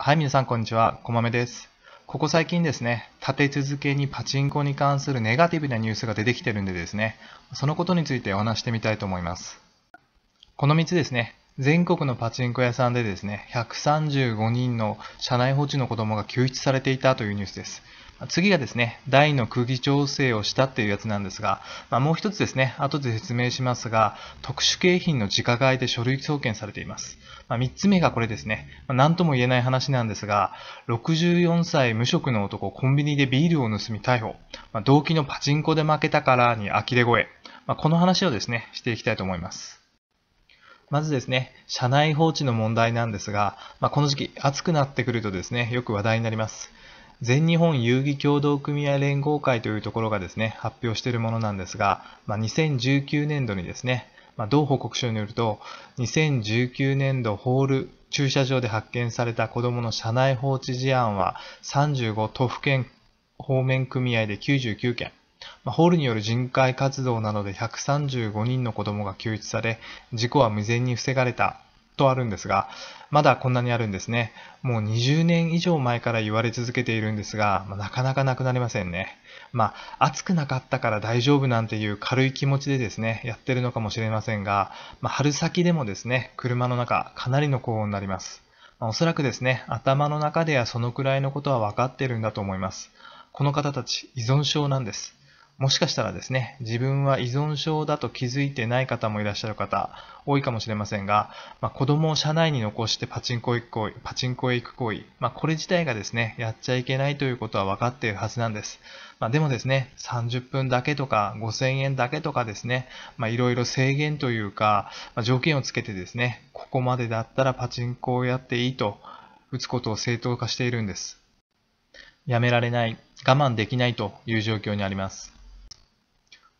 はい、皆さんこんにちは。こまめです。ここ最近ですね、立て続けにパチンコに関するネガティブなニュースが出てきてるんでですね、そのことについてお話してみたいと思います。この3つですね、全国のパチンコ屋さんでですね、135人の社内放置の子供が救出されていたというニュースです。次がですね、台の空気調整をしたっていうやつなんですが、まあ、もう一つですね、後で説明しますが、特殊景品の自家買いで書類送検されています。まあ、3つ目がこれですね、まあ、何とも言えない話なんですが、64歳無職の男、コンビニでビールを盗み逮捕。まあ、動機のパチンコで負けたからに呆れ声。まあ、この話をですね、していきたいと思います。まずですね、車内放置の問題なんですが、まあ、この時期暑くなってくるとですね、よく話題になります。全日本遊戯協同組合連合会というところがですね、発表しているものなんですが、まあ、2019年度にですね、まあ、同報告書によると、2019年度ホール駐車場で発見された子供の車内放置事案は35都府県方面組合で99件、まあ、ホールによる人海活動などで135人の子供が救出され、事故は未然に防がれたとあるんですが、まだこんなにあるんですね。もう20年以上前から言われ続けているんですが、まあ、なかなかなくなりませんね。まあ、暑くなかったから大丈夫なんていう軽い気持ちでですね、やってるのかもしれませんが、まあ、春先でもですね、車の中、かなりの高温になります。まあ、おそらくですね、頭の中ではそのくらいのことは分かってるんだと思います。この方たち、依存症なんです。もしかしたらですね、自分は依存症だと気づいてない方もいらっしゃる方、多いかもしれませんが、まあ、子供を車内に残してパチンコ行く行為、パチンコへ行く行為、まあ、これ自体がですね、やっちゃいけないということは分かっているはずなんです。まあ、でもですね、30分だけとか、5000円だけとかですね、まいろいろ制限というか、まあ、条件をつけてですね、ここまでだったらパチンコをやっていいと、打つことを正当化しているんです。やめられない、我慢できないという状況にあります。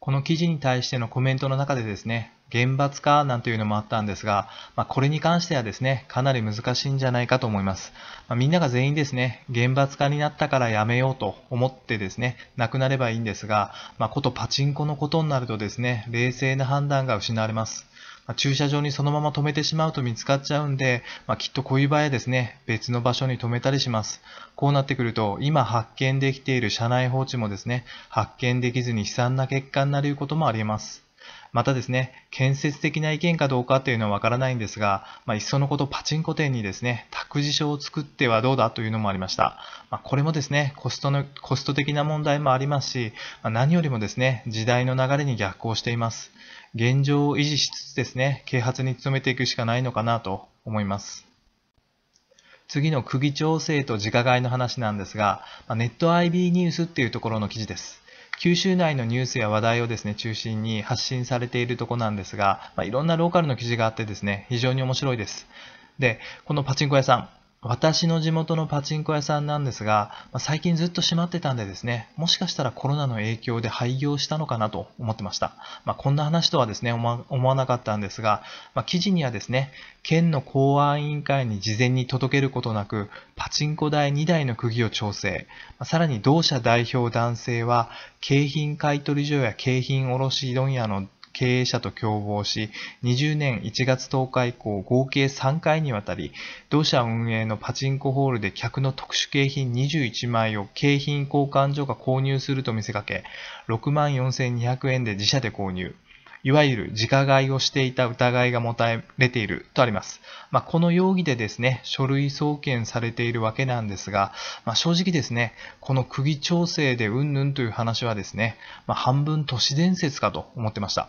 この記事に対してのコメントの中でですね、厳罰化なんていうのもあったんですが、まあ、これに関してはですね、かなり難しいんじゃないかと思います。まあ、みんなが全員ですね、厳罰化になったからやめようと思ってですね、なくなればいいんですが、まあ、ことパチンコのことになるとですね、冷静な判断が失われます。まあ、駐車場にそのまま止めてしまうと見つかっちゃうんで、まあ、きっとこういう場合はですね、別の場所に止めたりします。こうなってくると、今発見できている車内放置もですね、発見できずに悲惨な結果になることもあり得ます。またですね、建設的な意見かどうかというのはわからないんですが、まあ、いっそのことパチンコ店にですね、託児所を作ってはどうだというのもありました。まあ、これもですね、コストの、コスト的な問題もありますし、まあ、何よりもですね、時代の流れに逆行しています。現状を維持しつつですね、啓発に努めていくしかないのかなと思います。次の釘調整と自家買いの話なんですが、ネット IB ニュースっていうところの記事です。九州内のニュースや話題をですね、中心に発信されているとこなんですが、まあ、いろんなローカルの記事があってですね、非常に面白いです。で、このパチンコ屋さん、私の地元のパチンコ屋さんなんですが、まあ、最近ずっと閉まってたんでですね、もしかしたらコロナの影響で廃業したのかなと思ってました。まあ、こんな話とはですね、思わなかったんですが、まあ、記事にはですね、県の公安委員会に事前に届けることなく、パチンコ台2台の釘を調整、まさらに同社代表男性は、景品買取所や景品卸問屋の経営者と共謀し、20年1月10日以降、合計3回にわたり、同社運営のパチンコホールで客の特殊景品21枚を景品交換所が購入すると見せかけ、6万4200円で自社で購入。いわゆる自家買いをしていた疑いが持たれているとあります。まあ、この容疑でですね、書類送検されているわけなんですが、まあ、正直ですね、この釘調整でうんぬんという話はですね、まあ、半分都市伝説かと思ってました。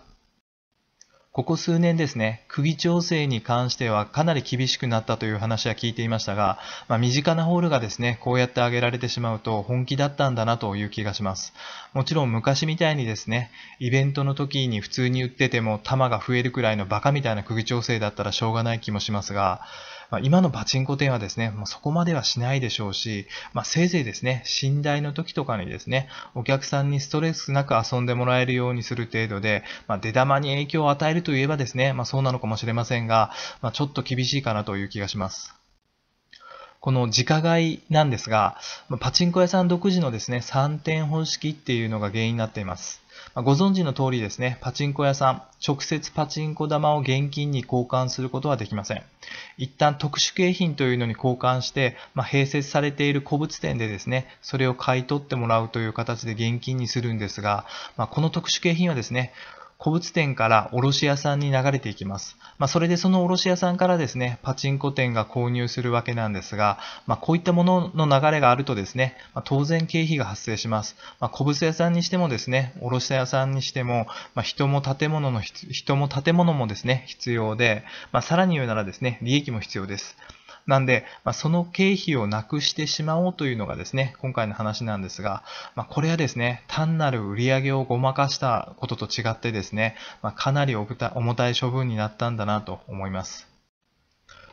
ここ数年ですね、釘調整に関してはかなり厳しくなったという話は聞いていましたが、まあ、身近なホールがですね、こうやって挙げられてしまうと本気だったんだなという気がします。もちろん昔みたいにですね、イベントの時に普通に売ってても弾が増えるくらいのバカみたいな釘調整だったらしょうがない気もしますが、まあ、今のパチンコ店はですね、もうそこまではしないでしょうし、まあ、せいぜいですね、寝台の時とかにですね、お客さんにストレスなく遊んでもらえるようにする程度で、まあ、出玉に影響を与えるといえばですね、まそうなのかもしれませんが、まちょっと厳しいかなという気がします。この自家買いなんですが、パチンコ屋さん独自のですね、3点方式っていうのが原因になっています。ご存知の通りですね、パチンコ屋さん、直接パチンコ玉を現金に交換することはできません。一旦特殊景品というのに交換して、まあ、併設されている古物店でですね、それを買い取ってもらうという形で現金にするんですが、まあ、この特殊景品はですね、古物店から卸屋さんに流れていきます。まあ、それでその卸屋さんからですね、パチンコ店が購入するわけなんですが、まあ、こういったものの流れがあるとですね、まあ、当然経費が発生します。ま古物屋さんにしてもですね、卸屋さんにしても、ま人も建物の、人も建物もですね、必要で、まさらに言うならですね、利益も必要です。なんで、まあ、その経費をなくしてしまおうというのがですね、今回の話なんですが、まあ、これはですね、単なる売り上げをごまかしたことと違ってですね、まあ、かなり重たい処分になったんだなと思います。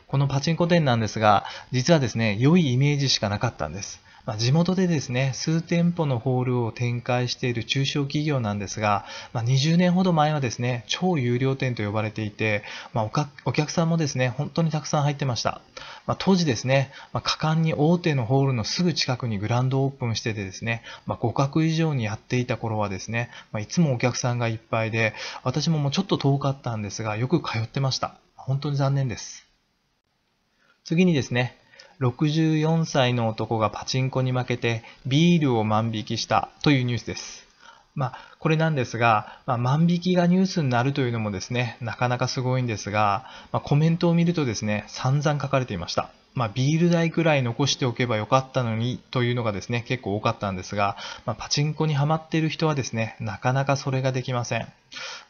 このパチンコ店なんですが、実はですね、良いイメージしかなかったんです。まあ、地元でですね、数店舗のホールを展開している中小企業なんですが、まあ、20年ほど前はですね、超有料店と呼ばれていて、まあ、お客さんもですね、本当にたくさん入ってました。ま当時ですね、ま果敢に大手のホールのすぐ近くにグランドオープンしててですね、ま互角以上にやっていた頃はですね、まいつもお客さんがいっぱいで、私ももうちょっと遠かったんですが、よく通ってました。本当に残念です。次にですね、64歳の男がパチンコに負けてビールを万引きしたというニュースです。まあ、これなんですが、まあ、万引きがニュースになるというのもですね、なかなかすごいんですが、まあ、コメントを見るとですね、散々書かれていました。まあ、ビール代くらい残しておけばよかったのにというのがですね、結構多かったんですが、まあ、パチンコにはまっている人はですね、なかなかそれができません。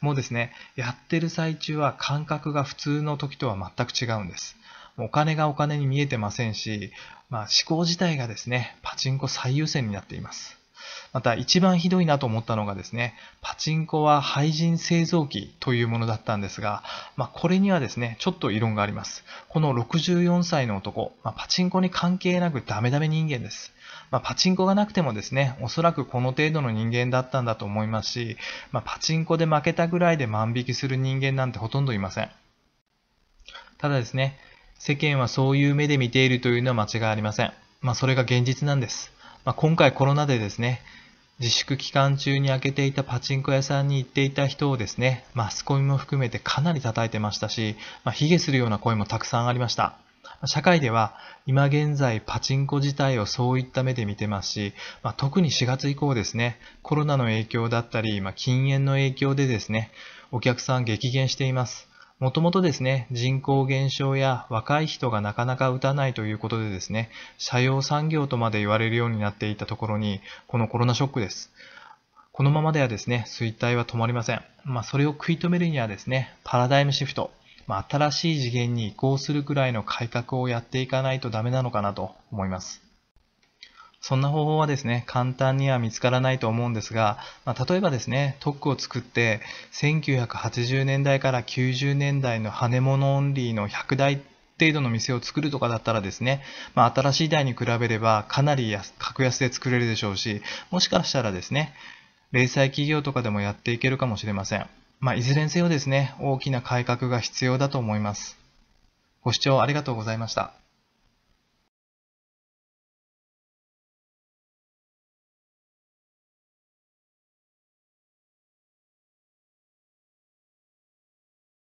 もうですね、やってる最中は感覚が普通の時とは全く違うんです。お金がお金に見えてませんし、まあ、思考自体がですね、パチンコ最優先になっています。また一番ひどいなと思ったのがですね、パチンコは廃人製造機というものだったんですが、まあ、これにはですね、ちょっと異論があります。この64歳の男、まあ、パチンコに関係なくダメダメ人間です。まあ、パチンコがなくてもですね、おそらくこの程度の人間だったんだと思いますし、まパチンコで負けたぐらいで万引きする人間なんてほとんどいません。ただですね、世間はそういう目で見ているというのは間違いありません。まあ、それが現実なんです。まあ、今回コロナでですね、自粛期間中に開けていたパチンコ屋さんに行っていた人をですね、マスコミも含めてかなり叩いてましたし、まあ、卑下するような声もたくさんありました。社会では今現在パチンコ自体をそういった目で見てますし、まあ、特に4月以降ですね、コロナの影響だったり、まあ、禁煙の影響でですね、お客さん激減しています。もともとですね、人口減少や若い人がなかなか打たないということでですね、社用産業とまで言われるようになっていたところに、このコロナショックです。このままではですね、衰退は止まりません。まあ、それを食い止めるにはですね、パラダイムシフト、まあ、新しい次元に移行するくらいの改革をやっていかないとダメなのかなと思います。そんな方法はですね、簡単には見つからないと思うんですが、まあ、例えばですね、特区を作って、1980年代から90年代の羽物オンリーの100台程度の店を作るとかだったらですね、まあ、新しい台に比べればかなり格安で作れるでしょうし、もしかしたらですね、零細企業とかでもやっていけるかもしれません。まあ、いずれにせよですね、大きな改革が必要だと思います。ご視聴ありがとうございました。